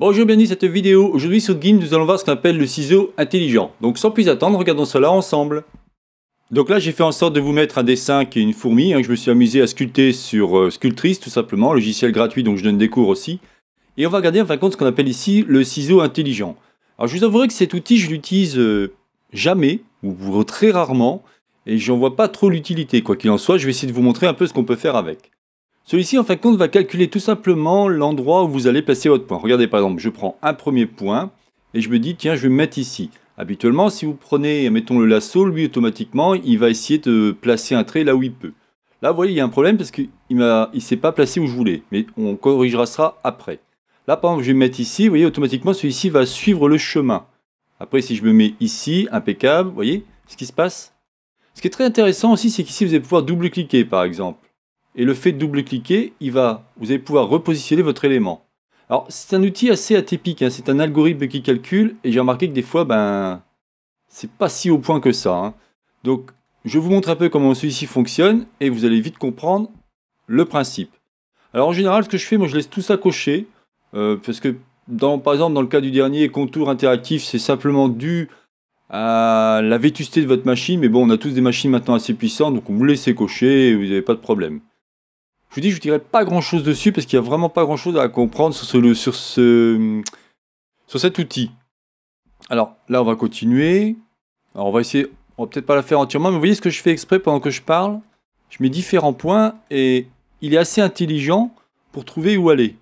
Bonjour, bienvenue dans cette vidéo. Aujourd'hui sur GIMP, nous allons voir ce qu'on appelle le ciseau intelligent. Donc sans plus attendre, regardons cela ensemble. Donc là, j'ai fait en sorte de vous mettre un dessin qui est une fourmi. que hein. je me suis amusé à sculpter sur euh, Sculptris, tout simplement, logiciel gratuit, donc je donne des cours aussi. Et on va regarder en fin de compte ce qu'on appelle ici le ciseau intelligent. Alors je vous avouerai que cet outil, je l'utilise euh, jamais, ou très rarement, et j'en vois pas trop l'utilité. Quoi qu'il en soit, je vais essayer de vous montrer un peu ce qu'on peut faire avec. Celui-ci, en fin compte, va calculer tout simplement l'endroit où vous allez placer votre point. Regardez, par exemple, je prends un premier point et je me dis, tiens, je vais me mettre ici. Habituellement, si vous prenez, mettons le lasso, lui, automatiquement, il va essayer de placer un trait là où il peut. Là, vous voyez, il y a un problème parce qu'il ne s'est pas placé où je voulais, mais on corrigera ça après. Là, par exemple, je vais me mettre ici, vous voyez, automatiquement, celui-ci va suivre le chemin. Après, si je me mets ici, impeccable, vous voyez ce qui se passe Ce qui est très intéressant aussi, c'est qu'ici, vous allez pouvoir double-cliquer, par exemple et le fait de double-cliquer, il va, vous allez pouvoir repositionner votre élément. Alors c'est un outil assez atypique, hein. c'est un algorithme qui calcule et j'ai remarqué que des fois, ben, c'est pas si au point que ça. Hein. Donc je vous montre un peu comment celui-ci fonctionne et vous allez vite comprendre le principe. Alors en général, ce que je fais, moi je laisse tout ça cocher euh, parce que dans, par exemple dans le cas du dernier contour interactif, c'est simplement dû à la vétusté de votre machine, mais bon, on a tous des machines maintenant assez puissantes, donc vous laissez cocher vous n'avez pas de problème. Je vous dis, je ne dirai pas grand chose dessus parce qu'il n'y a vraiment pas grand chose à comprendre sur, ce, sur, ce, sur cet outil. Alors là, on va continuer. Alors on va essayer, on va peut-être pas la faire entièrement, mais vous voyez ce que je fais exprès pendant que je parle Je mets différents points et il est assez intelligent pour trouver où aller.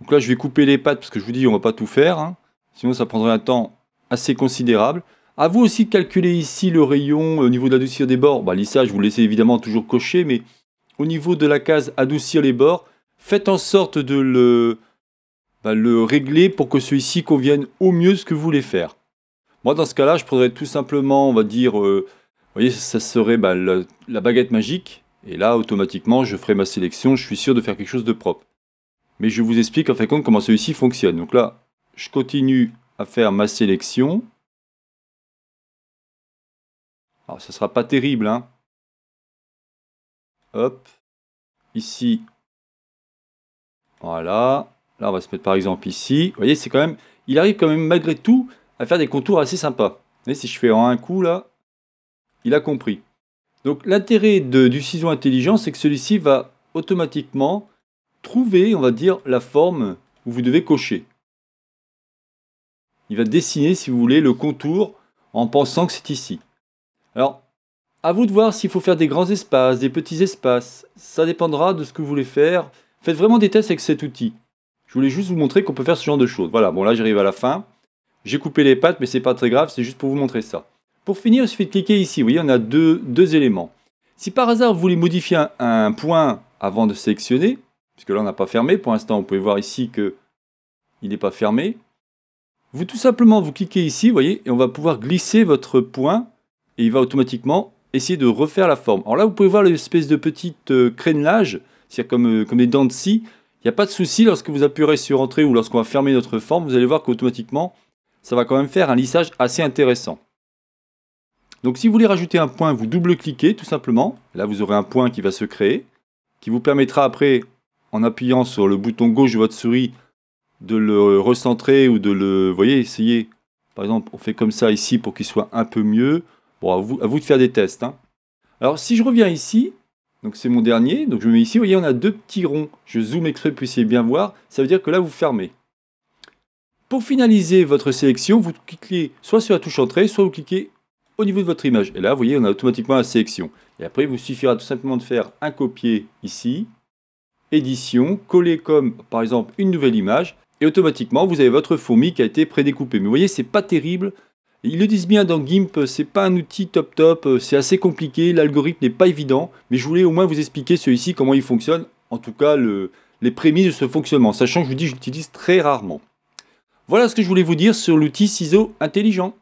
Donc là, je vais couper les pattes parce que je vous dis, on va pas tout faire. Hein. Sinon, ça prendrait un temps assez considérable. A vous aussi de calculer ici le rayon euh, au niveau de la douceur des bords. Bah, lissage, vous laissez évidemment toujours cocher, mais au niveau de la case adoucir les bords, faites en sorte de le, bah, le régler pour que celui-ci convienne au mieux ce que vous voulez faire. Moi, dans ce cas-là, je prendrais tout simplement, on va dire, euh, vous voyez, ça serait bah, la, baguette magique. Et là, automatiquement, je ferai ma sélection, je suis sûr de faire quelque chose de propre. Mais je vous explique en fin de compte comment celui-ci fonctionne. Donc là, je continue à faire ma sélection. Alors, ça sera pas terrible, hein. Hop. Ici. Voilà. Là, on va se mettre par exemple ici. Vous voyez, c'est quand même... Il arrive quand même malgré tout à faire des contours assez sympas. Vous voyez, si je fais en un coup, là, il a compris. Donc l'intérêt du ciseau intelligent, c'est que celui-ci va automatiquement trouver, on va dire, la forme où vous devez cocher. Il va dessiner, si vous voulez, le contour en pensant que c'est ici. Alors, à vous de voir s'il faut faire des grands espaces, des petits espaces. Ça dépendra de ce que vous voulez faire. Faites vraiment des tests avec cet outil. Je voulais juste vous montrer qu'on peut faire ce genre de choses. Voilà, bon là j'arrive à la fin. J'ai coupé les pattes, mais c'est pas très grave, c'est juste pour vous montrer ça. Pour finir, il suffit de cliquer ici. Vous voyez, on a deux, éléments. Si par hasard vous voulez modifier un, point avant de sélectionner, puisque là on n'a pas fermé, pour l'instant vous pouvez voir ici que il n'est pas fermé. Vous tout simplement vous cliquez ici, vous voyez, et on va pouvoir glisser votre point et il va automatiquement essayer de refaire la forme. Alors là, vous pouvez voir l'espèce de petit euh, crénelage, c'est-à-dire comme, euh, des comme dents de scie. Il n'y a pas de souci lorsque vous appuierez sur Entrée ou lorsqu'on va fermer notre forme, vous allez voir qu'automatiquement, ça va quand même faire un lissage assez intéressant. Donc si vous voulez rajouter un point, vous double-cliquez tout simplement. Là, vous aurez un point qui va se créer, qui vous permettra après, en appuyant sur le bouton gauche de votre souris, de le recentrer ou de le... Vous voyez, essayez. Par exemple, on fait comme ça ici pour qu'il soit un peu mieux. Bon, à vous, de faire des tests. Hein. Alors, si je reviens ici, donc c'est mon dernier, donc je me mets ici, vous voyez, on a deux petits ronds. Je zoome exprès pour que vous puissiez bien voir. Ça veut dire que là, vous fermez. Pour finaliser votre sélection, vous cliquez soit sur la touche Entrée, soit vous cliquez au niveau de votre image. Et là, vous voyez, on a automatiquement la sélection. Et après, il vous suffira tout simplement de faire un copier ici, édition, coller comme, par exemple, une nouvelle image, et automatiquement, vous avez votre fourmi qui a été prédécoupée. Mais vous voyez, ce n'est pas terrible ils le disent bien dans GIMP, c'est pas un outil top top, euh, c'est assez compliqué, l'algorithme n'est pas évident, mais je voulais au moins vous expliquer celui-ci, comment il fonctionne, en tout cas les prémices de ce fonctionnement, sachant que je vous dis que j'utilise très rarement. Voilà ce que je voulais vous dire sur l'outil ciseau intelligent.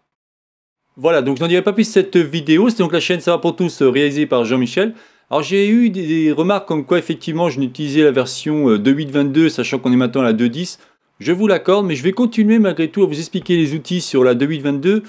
Voilà, donc je n'en dirai pas plus cette vidéo, C'est donc la chaîne Ça va pour tous euh, réalisée par Jean-Michel. Alors j'ai eu des remarques comme quoi effectivement je n'utilisais la version 2.8.22 euh, sachant qu'on est maintenant à la 2.10. Je vous l'accorde, mais je vais continuer malgré tout à vous expliquer les outils sur la 2822.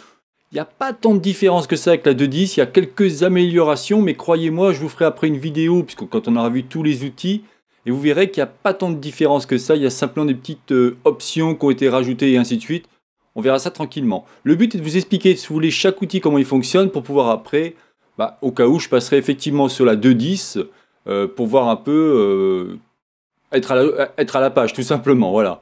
Il n'y a pas tant de différence que ça avec la 2.10, il y a quelques améliorations, mais croyez-moi, je vous ferai après une vidéo, puisque quand on aura vu tous les outils, et vous verrez qu'il n'y a pas tant de différence que ça, il y a simplement des petites euh, options qui ont été rajoutées et ainsi de suite. On verra ça tranquillement. Le but est de vous expliquer, si vous voulez, chaque outil, comment il fonctionne, pour pouvoir après, bah, au cas où, je passerai effectivement sur la 2.10, euh, pour voir un peu, euh, être, à être à la page, tout simplement, voilà.